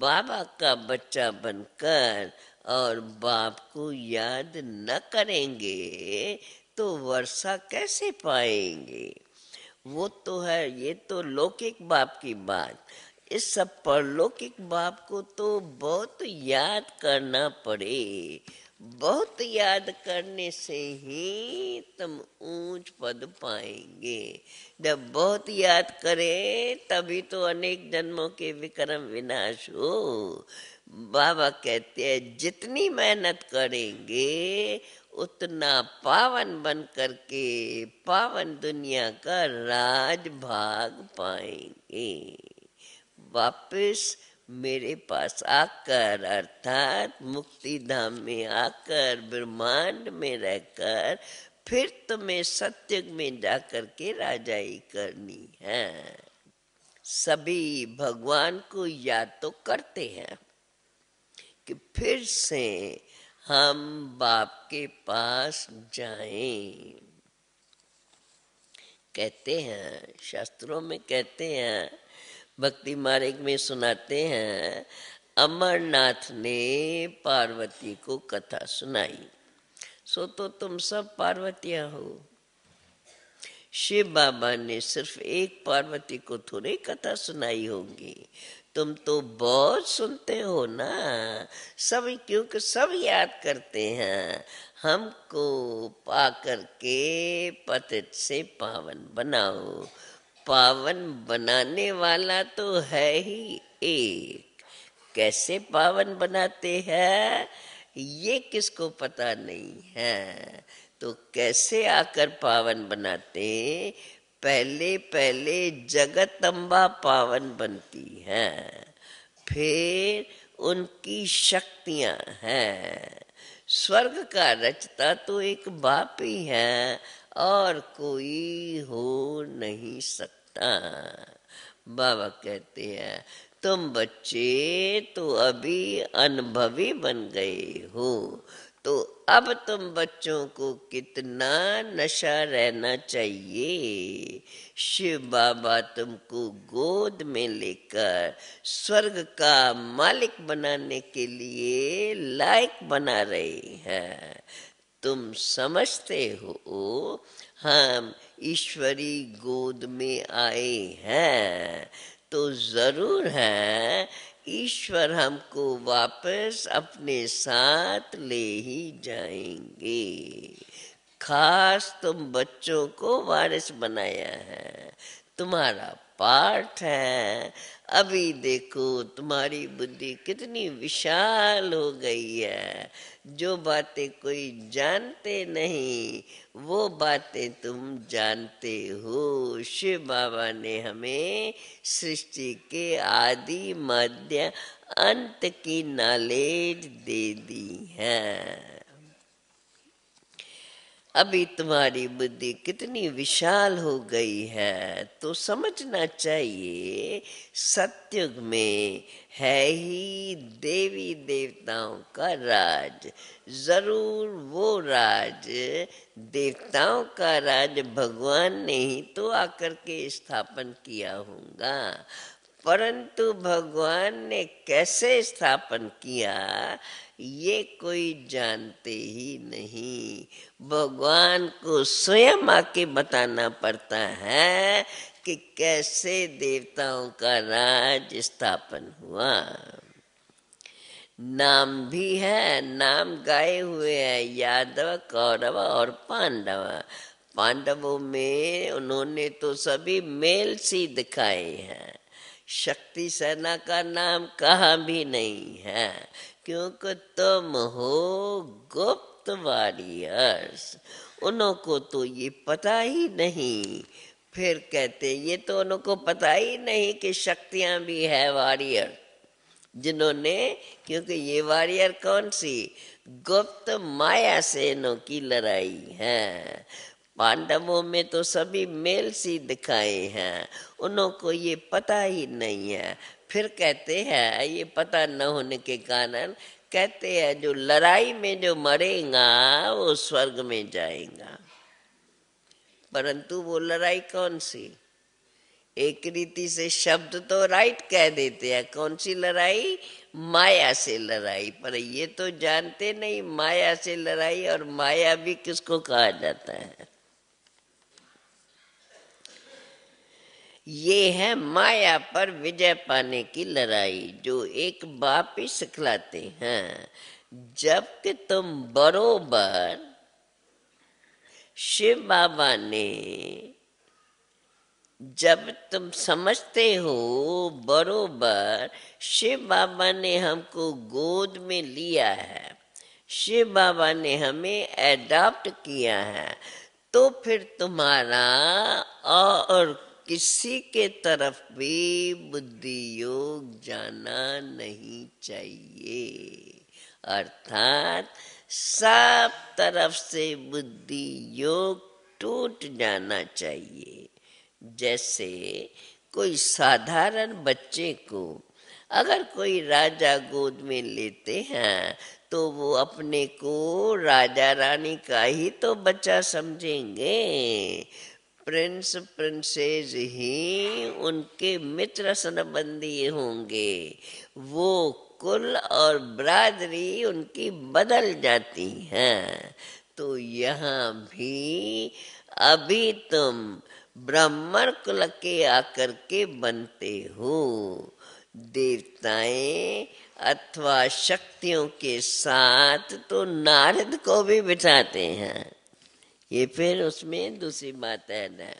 बाबा का बच्चा बनकर और बाप को याद न करेंगे तो वर्षा कैसे पाएंगे वो तो है ये तो लौकिक बाप की बात इस सब परलौकिक बाप को तो बहुत याद करना पड़े बहुत याद करने से ही तुम ऊंच पद पाएंगे जब बहुत याद करे तभी तो अनेक जन्मों के विक्रम विनाश हो बाबा कहते हैं जितनी मेहनत करेंगे उतना पावन बन करके पावन दुनिया का राज भाग पाएंगे वापस मेरे पास आकर अर्थात मुक्ति धाम में आकर ब्रह्मांड में रहकर फिर तुम्हें सत्य में जाकर के राजाई करनी है सभी भगवान को याद तो करते हैं कि फिर से हम बाप के पास जाएं कहते हैं शास्त्रों में कहते हैं भक्ति मार्ग में सुनाते हैं अमरनाथ ने पार्वती को कथा सुनाई सो तो तुम सब पार्वतिया हो शिव बाबा ने सिर्फ एक पार्वती को थोड़ी कथा सुनाई होगी तुम तो बहुत सुनते हो ना सब क्योंकि सब याद करते हैं हमको पा करके पतित से पावन बनाओ पावन बनाने वाला तो है ही एक कैसे पावन बनाते हैं ये किसको पता नहीं है तो कैसे आकर पावन बनाते पहले पहले जगत अम्बा पावन बनती है फिर उनकी शक्तियां हैं स्वर्ग का रचता तो एक बाप ही है और कोई हो नहीं सकता बाबा कहते हैं तुम बच्चे तो अभी अनुभवी बन गए हो तो अब तुम बच्चों को कितना नशा रहना चाहिए शिव बाबा तुमको गोद में लेकर स्वर्ग का मालिक बनाने के लिए लायक बना रहे हैं तुम समझते हो हम ईश्वरी गोद में आए हैं तो जरूर है ईश्वर हमको वापस अपने साथ ले ही जाएंगे खास तुम बच्चों को वारिस बनाया है तुम्हारा पाठ है अभी देखो तुम्हारी बुद्धि कितनी विशाल हो गई है जो बातें कोई जानते नहीं वो बातें तुम जानते हो शिव बाबा ने हमें सृष्टि के आदि मध्य अंत की नॉलेज दे दी है अभी तुम्हारी बुद्धि कितनी विशाल हो गई है तो समझना चाहिए सत्युग में है ही देवी देवताओं का राज जरूर वो राज देवताओं का राज भगवान ने ही तो आकर के स्थापन किया होगा परंतु भगवान ने कैसे स्थापन किया ये कोई जानते ही नहीं भगवान को स्वयं आके बताना पड़ता है कि कैसे देवताओं का राज स्थापन हुआ नाम भी है नाम गाए हुए हैं यादव कौरव और पांडव पांडवों में उन्होंने तो सभी मेल सी दिखाए हैं शक्ति सेना का नाम कहा भी नहीं है क्योंकि तुम हो गुप्त वॉरियर्स उनको तो ये पता ही नहीं फिर कहते ये तो उनको पता ही नहीं कि शक्तियां भी है वॉरियर जिन्होंने क्योंकि ये वॉरियर कौन सी गुप्त माया से इनों की लड़ाई है पांडवों में तो सभी मेल सी दिखाए हैं उनको ये पता ही नहीं है फिर कहते हैं ये पता न होने के कारण कहते हैं जो लड़ाई में जो मरेगा वो स्वर्ग में जाएगा परंतु वो लड़ाई कौन सी एक रीति से शब्द तो राइट कह देते हैं कौन सी लड़ाई माया से लड़ाई पर ये तो जानते नहीं माया से लड़ाई और माया भी किसको कहा जाता है ये है माया पर विजय पाने की लड़ाई जो एक बाप ही सिखलाते हैं जबकि तुम बरोबर शिव बाबा ने जब तुम समझते हो बरोबर शिव बाबा ने हमको गोद में लिया है शिव बाबा ने हमें एडाप्ट किया है तो फिर तुम्हारा और किसी के तरफ भी बुद्धि योग जाना नहीं चाहिए अर्थात सब तरफ से बुद्धि योग टूट जाना चाहिए जैसे कोई साधारण बच्चे को अगर कोई राजा गोद में लेते हैं तो वो अपने को राजा रानी का ही तो बच्चा समझेंगे प्रिंस प्रिंसेज ही उनके मित्र संबंधी होंगे वो कुल और बरादरी उनकी बदल जाती है तो यहाँ भी अभी तुम ब्राह्मण कुल के आकर के बनते हो देवताएं अथवा शक्तियों के साथ तो नारद को भी बिठाते हैं ये फिर उसमें दूसरी बात है ना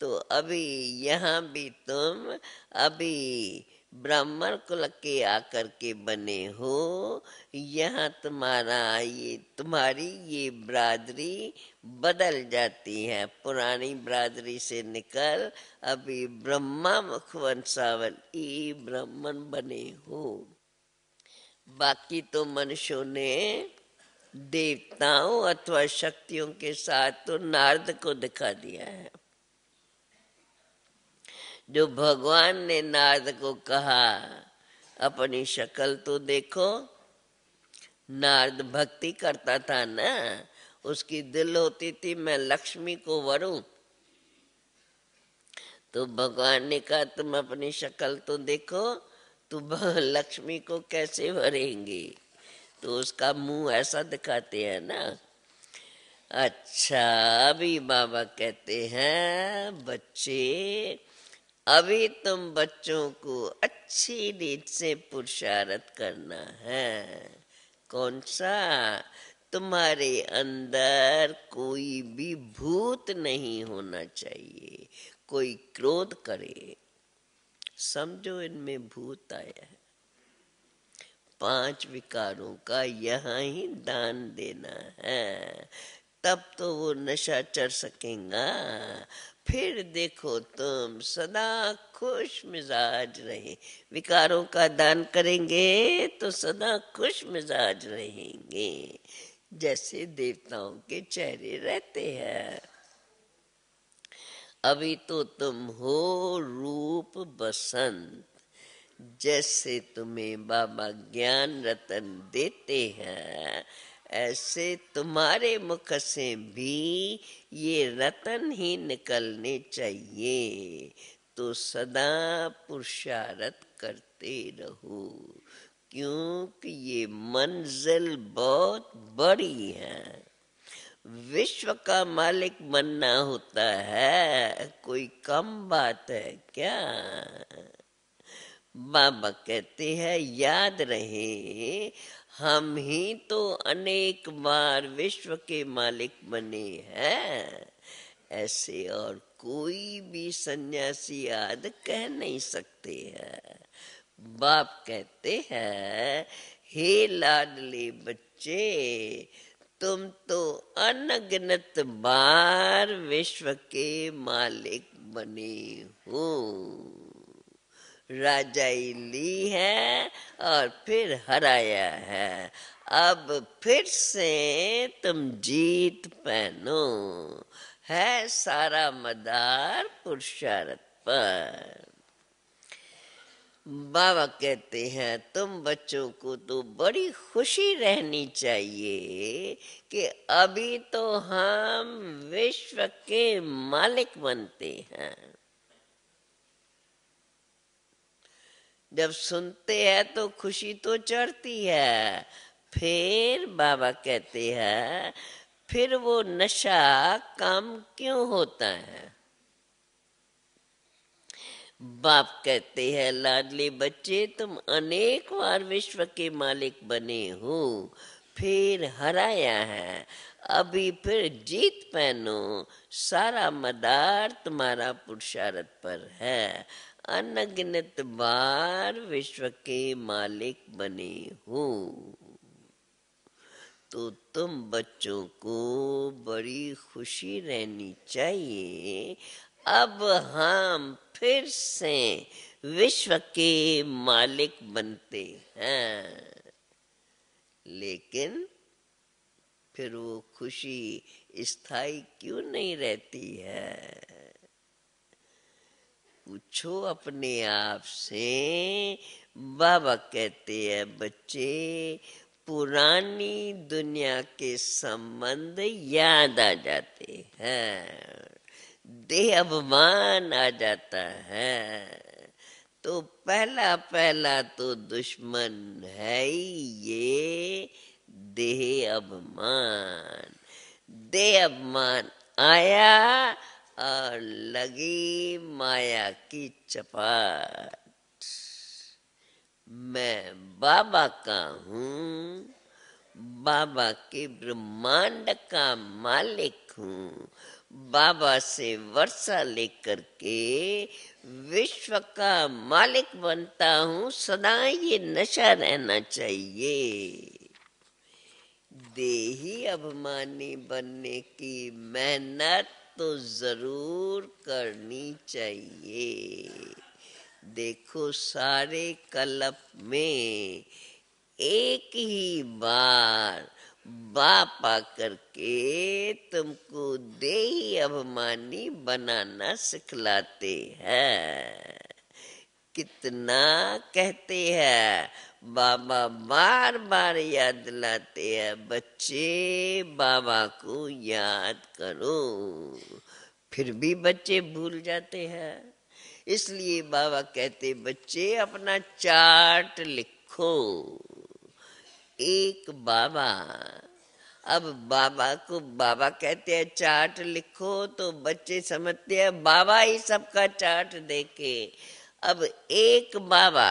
तो अभी यहाँ भी तुम अभी ब्राह्मण कुल के आकर के बने हो यहाँ तुम्हारा ये तुम्हारी ये बरादरी बदल जाती है पुरानी बरादरी से निकल अभी ब्रह्मा मुखवंशावन ई ब्राह्मण बने हो बाकी तो मनुष्यों ने देवताओं अथवा शक्तियों के साथ तो नारद को दिखा दिया है जो भगवान ने नारद को कहा अपनी शक्ल तो देखो नारद भक्ति करता था ना उसकी दिल होती थी मैं लक्ष्मी को वरू तो भगवान ने कहा तुम अपनी शक्ल तो देखो तुम लक्ष्मी को कैसे भरेंगी तो उसका मुंह ऐसा दिखाते हैं ना अच्छा अभी बाबा कहते हैं बच्चे अभी तुम बच्चों को अच्छी रीत से पुरुषार्थ करना है कौन सा तुम्हारे अंदर कोई भी भूत नहीं होना चाहिए कोई क्रोध करे समझो इनमें भूत आया है पांच विकारों का यहाँ ही दान देना है तब तो वो नशा चढ़ सकेगा फिर देखो तुम सदा खुश मिजाज रहे विकारों का दान करेंगे तो सदा खुश मिजाज रहेंगे जैसे देवताओं के चेहरे रहते हैं अभी तो तुम हो रूप बसंत जैसे तुम्हें बाबा ज्ञान रतन देते हैं ऐसे तुम्हारे मुख से भी ये रतन ही निकलने चाहिए तो सदा पुरुषारत करते रहो क्योंकि ये मंजिल बहुत बड़ी है विश्व का मालिक बनना होता है कोई कम बात है क्या बाबा कहते हैं याद रहे हम ही तो अनेक बार विश्व के मालिक बने हैं ऐसे और कोई भी सन्यासी याद कह नहीं सकते हैं बाप कहते हैं हे लाडले बच्चे तुम तो अनगिनत बार विश्व के मालिक बने हो राजाई ली है और फिर हराया है अब फिर से तुम जीत पहनो है सारा मदार पुरुषार्थ पर बाबा कहते हैं तुम बच्चों को तो बड़ी खुशी रहनी चाहिए कि अभी तो हम विश्व के मालिक बनते हैं जब सुनते हैं तो खुशी तो चढ़ती है फिर बाबा कहते हैं फिर वो नशा काम क्यों होता है बाप कहते हैं लाडले बच्चे तुम अनेक बार विश्व के मालिक बने हो फिर हराया है अभी फिर जीत पहनो सारा मदार तुम्हारा पुरुषार्थ पर है अनगिनत बार विश्व के मालिक बने हो तो तुम बच्चों को बड़ी खुशी रहनी चाहिए अब हम फिर से विश्व के मालिक बनते हैं लेकिन फिर वो खुशी स्थायी क्यों नहीं रहती है पूछो अपने आप से बाबा कहते हैं बच्चे पुरानी दुनिया के संबंध याद आ जाते हैं देह अभिमान आ जाता है तो पहला पहला तो दुश्मन है ही ये देह अभिमान देह अभिमान आया और लगी माया की चपाट मैं बाबा का हूँ बाबा के ब्रह्मांड का मालिक हूँ बाबा से वर्षा लेकर के विश्व का मालिक बनता हूँ सदा ये नशा रहना चाहिए देही अभिमानी बनने की मेहनत तो ज़रूर करनी चाहिए देखो सारे कलप में एक ही बार बाप आकर के तुमको देही अभिमानी बनाना सिखलाते हैं कितना कहते हैं बाबा बार बार याद लाते हैं बच्चे बाबा को याद करो फिर भी बच्चे भूल जाते हैं इसलिए बाबा कहते बच्चे अपना चार्ट लिखो एक बाबा अब बाबा को बाबा कहते हैं चार्ट लिखो तो बच्चे समझते हैं बाबा ही सबका चार्ट देके अब एक बाबा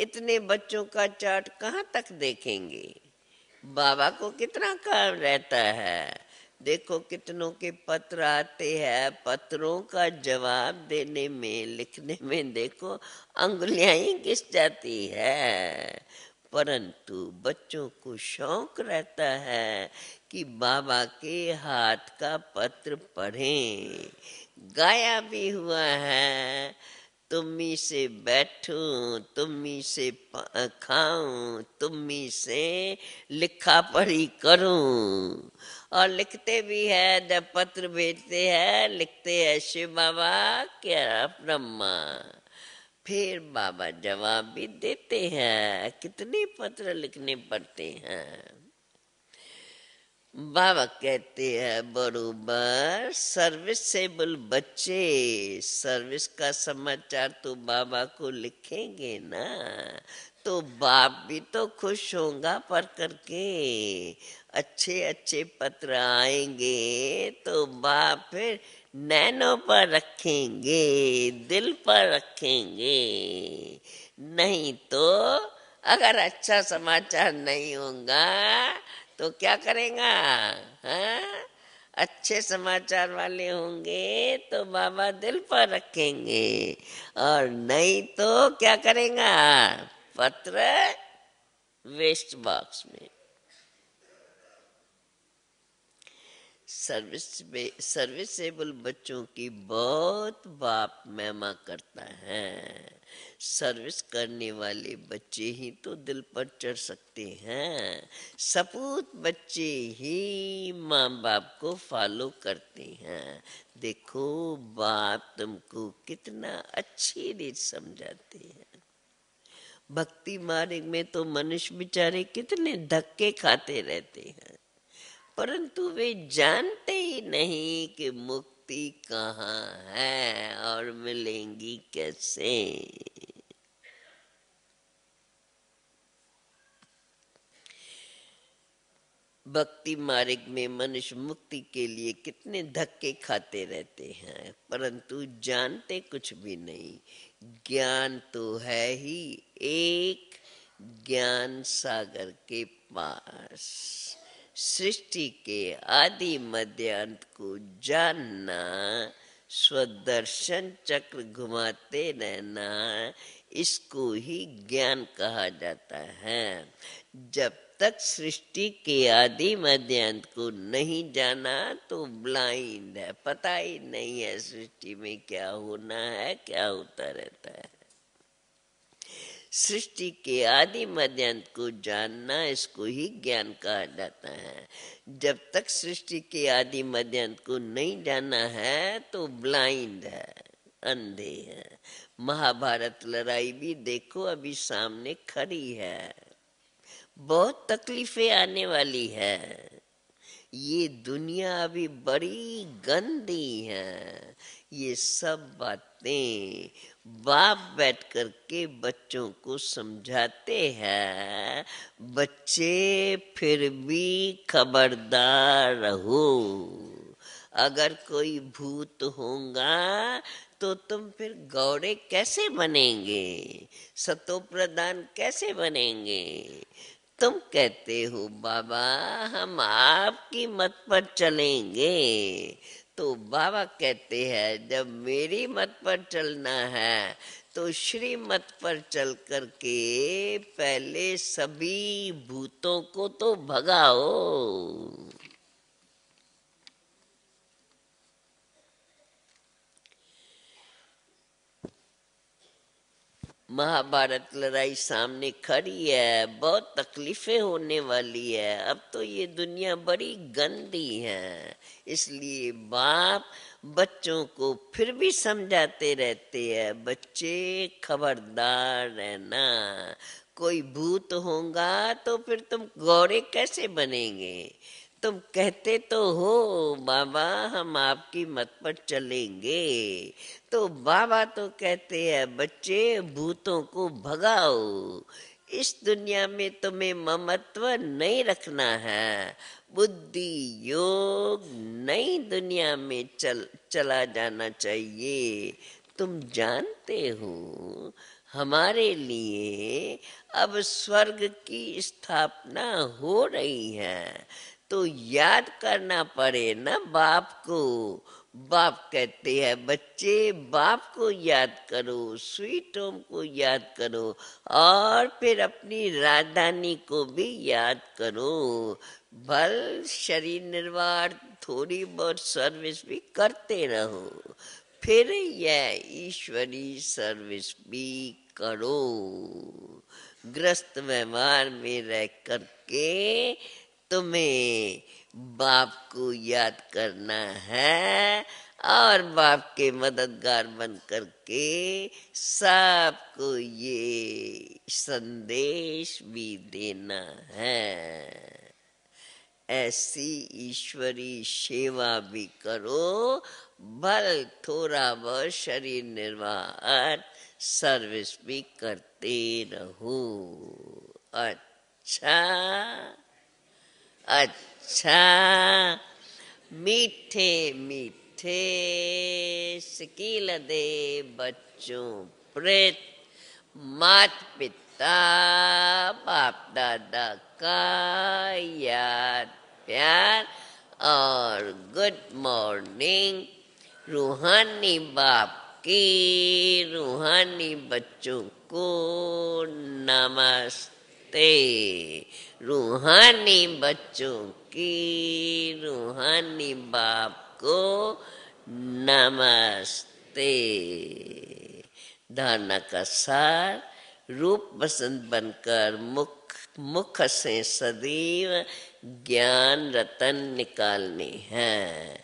इतने बच्चों का चार्ट कहाँ तक देखेंगे बाबा को कितना काम रहता है देखो कितनों के पत्र आते हैं पत्रों का जवाब देने में लिखने में देखो अंगुलियां ही घिस जाती है परंतु बच्चों को शौक रहता है कि बाबा के हाथ का पत्र पढ़ें गाया भी हुआ है तुम्ही से बैठूं तुम्ही से खाऊं तुम्ही से लिखा पढ़ी करूं और लिखते भी है जब पत्र भेजते हैं लिखते हैं शिव बाबा क्या ब्रह्मा फिर बाबा जवाब भी देते हैं कितने पत्र लिखने पड़ते हैं बाबा कहते हैं बरूबर सर्विसेबल बच्चे सर्विस का समाचार तो बाबा को लिखेंगे ना तो बाप भी तो खुश होगा पढ़ करके अच्छे अच्छे पत्र आएंगे तो बाप फिर नैनो पर रखेंगे दिल पर रखेंगे नहीं तो अगर अच्छा समाचार नहीं होगा तो क्या करेगा हाँ? अच्छे समाचार वाले होंगे तो बाबा दिल पर रखेंगे और नहीं तो क्या करेगा पत्र वेस्ट बॉक्स में सर्विस सर्विसेबल बच्चों की बहुत बाप महमा करता है सर्विस करने वाले बच्चे ही तो दिल पर चढ़ सकते हैं सपूत बच्चे ही माँ बाप को फॉलो करते हैं देखो बाप तुमको कितना अच्छी रीत समझाते हैं भक्ति मार्ग में तो मनुष्य बेचारे कितने धक्के खाते रहते हैं परंतु वे जानते ही नहीं कि मुक्ति कहाँ है और मिलेंगी कैसे भक्ति मार्ग में मनुष्य मुक्ति के लिए कितने धक्के खाते रहते हैं परंतु जानते कुछ भी नहीं ज्ञान तो है ही एक ज्ञान सागर के पास सृष्टि के आदि मध्य अंत को जानना स्वदर्शन चक्र घुमाते रहना इसको ही ज्ञान कहा जाता है जब तक सृष्टि के आदि मध्यांत को नहीं जाना तो ब्लाइंड है पता ही नहीं है सृष्टि में क्या होना है क्या होता रहता है सृष्टि के आदि मध्यांत को जानना इसको ही ज्ञान कहा जाता है जब तक सृष्टि के आदि मध्यांत को नहीं जाना है तो ब्लाइंड है अंधे है महाभारत लड़ाई भी देखो अभी सामने खड़ी है बहुत तकलीफें आने वाली है ये दुनिया अभी बड़ी गंदी है ये सब बातें बाप बैठ कर के बच्चों को समझाते हैं बच्चे फिर भी खबरदार रहो अगर कोई भूत होगा तो तुम फिर गौड़े कैसे बनेंगे सतो प्रदान कैसे बनेंगे तुम कहते हो बाबा हम आपकी मत पर चलेंगे तो बाबा कहते हैं जब मेरी मत पर चलना है तो श्री मत पर चल करके पहले सभी भूतों को तो भगाओ महाभारत लड़ाई सामने खड़ी है बहुत तकलीफें होने वाली है अब तो ये दुनिया बड़ी गंदी है इसलिए बाप बच्चों को फिर भी समझाते रहते हैं बच्चे खबरदार रहना कोई भूत होगा तो फिर तुम गौरे कैसे बनेंगे तुम कहते तो हो बाबा हम आपकी मत पर चलेंगे तो बाबा तो कहते हैं बच्चे भूतों को भगाओ इस दुनिया में तुम्हें ममत्व नहीं रखना है बुद्धि योग नई दुनिया में चल चला जाना चाहिए तुम जानते हो हमारे लिए अब स्वर्ग की स्थापना हो रही है तो याद करना पड़े ना बाप को बाप कहते हैं बच्चे बाप को याद करो स्वीट होम को याद करो और फिर अपनी राजधानी को भी याद करो भल शरीर निर्वाह थोड़ी बहुत सर्विस भी करते रहो फिर यह ईश्वरी सर्विस भी करो ग्रस्त व्यवहार में रह करके तुम्हें बाप को याद करना है और बाप के मददगार बन करके सबको ये संदेश भी देना है ऐसी ईश्वरी सेवा भी करो भल थोड़ा बहुत शरीर निर्वाह सर्विस भी करते रहो अच्छा अच्छा मीठे मीठे शकील दे बच्चों प्रेत मात पिता बाप दादा का याद प्यार और गुड मॉर्निंग रूहानी बाप की रूहानी बच्चों को नमस्ते सकते रूहानी बच्चों की रूहानी बाप को नमस्ते धारणा का सार रूप बसंत बनकर मुख मुख से सदैव ज्ञान रतन निकालने हैं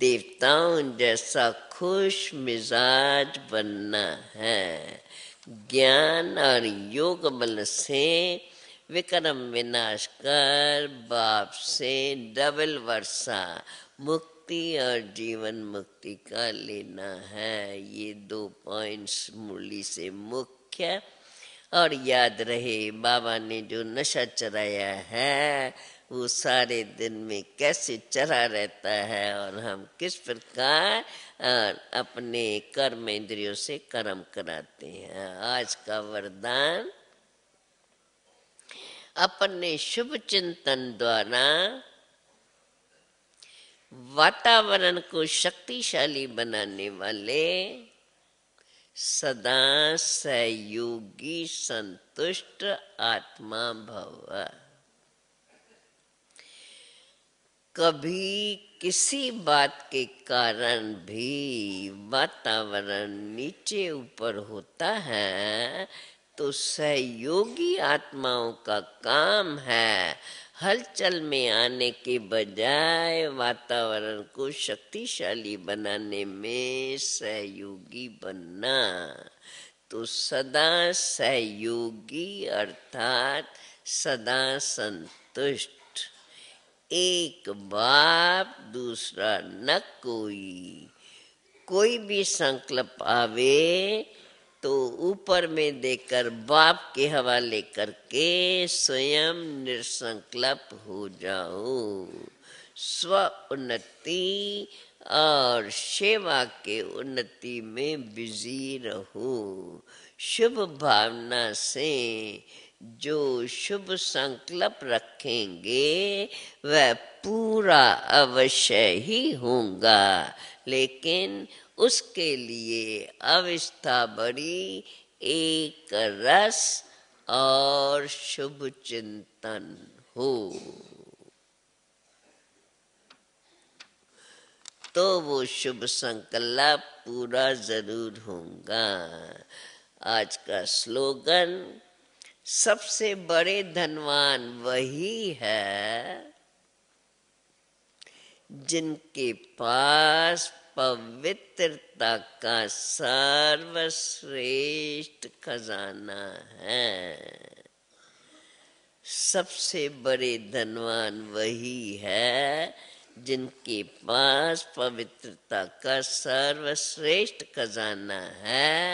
देवताओं जैसा खुश मिजाज बनना है ज्ञान और योग बल से विक्रम विनाश कर बाप से डबल वर्षा मुक्ति और जीवन मुक्ति का लेना है ये दो पॉइंट्स मुरली से मुख्य और याद रहे बाबा ने जो नशा चराया है वो सारे दिन में कैसे चरा रहता है और हम किस प्रकार अपने कर्म इंद्रियों से कर्म कराते हैं आज का वरदान अपने शुभ चिंतन द्वारा वातावरण को शक्तिशाली बनाने वाले सदा सहयोगी संतुष्ट आत्मा भव कभी किसी बात के कारण भी वातावरण नीचे ऊपर होता है तो सहयोगी आत्माओं का काम है हलचल में आने के बजाय वातावरण को शक्तिशाली बनाने में सहयोगी बनना तो सदा सहयोगी अर्थात सदा संतुष्ट एक बाप दूसरा न कोई कोई भी संकल्प आवे तो ऊपर में देकर बाप के हवाले करके स्वयं निर्संकल्प हो जाओ स्व उन्नति और सेवा के उन्नति में बिजी रहो शुभ भावना से जो शुभ संकल्प रखेंगे वह पूरा अवश्य ही होगा लेकिन उसके लिए अवस्था बड़ी एक रस और शुभ चिंतन हो तो वो शुभ संकल्प पूरा जरूर होगा आज का स्लोगन सबसे बड़े धनवान वही है जिनके पास पवित्रता का सर्वश्रेष्ठ खजाना है सबसे बड़े धनवान वही है जिनके पास पवित्रता का सर्वश्रेष्ठ खजाना है